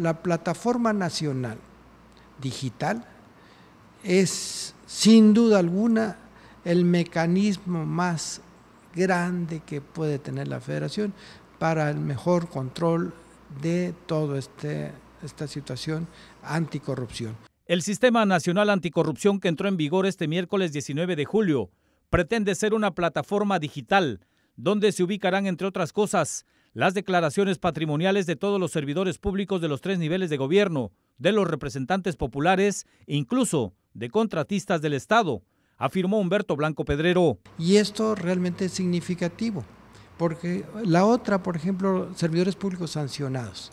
la plataforma nacional digital es sin duda alguna el mecanismo más grande que puede tener la federación para el mejor control de toda este, esta situación anticorrupción. El Sistema Nacional Anticorrupción que entró en vigor este miércoles 19 de julio pretende ser una plataforma digital donde se ubicarán, entre otras cosas, las declaraciones patrimoniales de todos los servidores públicos de los tres niveles de gobierno, de los representantes populares e incluso de contratistas del Estado, afirmó Humberto Blanco Pedrero. Y esto realmente es significativo, porque la otra, por ejemplo, servidores públicos sancionados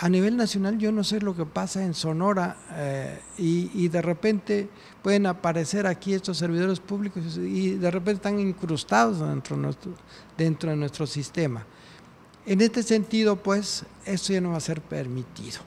a nivel nacional yo no sé lo que pasa en Sonora eh, y, de repente pueden aparecer aquí estos servidores públicos y de repente están incrustados dentro de nuestro, sistema. En este sentido, pues, eso ya no va a ser permitido.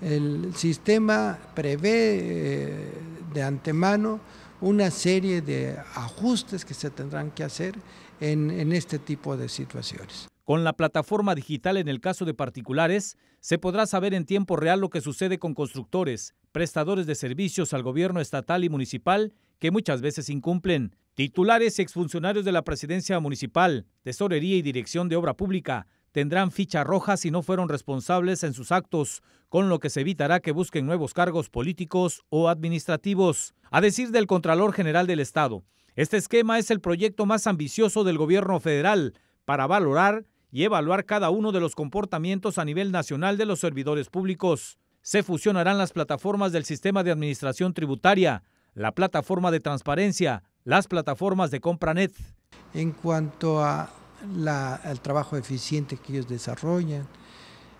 El sistema prevé eh, de antemano una serie de ajustes que se tendrán que hacer en este tipo de situaciones. Con la plataforma digital en el caso de particulares, se podrá saber en tiempo real lo que sucede con constructores, prestadores de servicios al gobierno estatal y municipal que muchas veces incumplen, titulares y exfuncionarios de la presidencia municipal, tesorería y dirección de obra pública, tendrán ficha roja si no fueron responsables en sus actos, con lo que se evitará que busquen nuevos cargos políticos o administrativos. A decir del Contralor General del Estado, este esquema es el proyecto más ambicioso del gobierno federal para valorar y evaluar cada uno de los comportamientos a nivel nacional de los servidores públicos. Se fusionarán las plataformas del sistema de administración tributaria, la plataforma de transparencia, las plataformas de CompraNet. En cuanto a al trabajo eficiente que ellos desarrollan,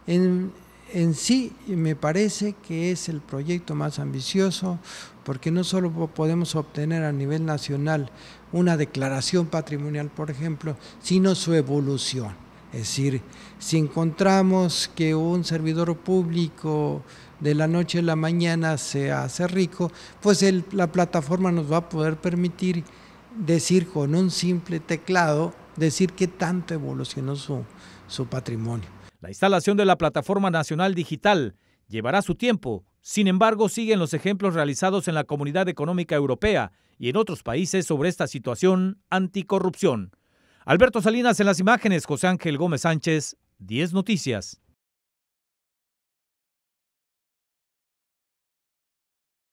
en, en sí me parece que es el proyecto más ambicioso porque no solo podemos obtener a nivel nacional una declaración patrimonial, por ejemplo, sino su evolución. Es decir, si encontramos que un servidor público de la noche a la mañana se hace rico, pues la plataforma nos va a poder permitir decir con un simple teclado, decir qué tanto evolucionó su patrimonio. La instalación de la Plataforma Nacional Digital llevará su tiempo, sin embargo siguen los ejemplos realizados en la Comunidad Económica Europea y en otros países sobre esta situación anticorrupción. Alberto Salinas en las imágenes, José Ángel Gómez Sánchez, 10 Noticias.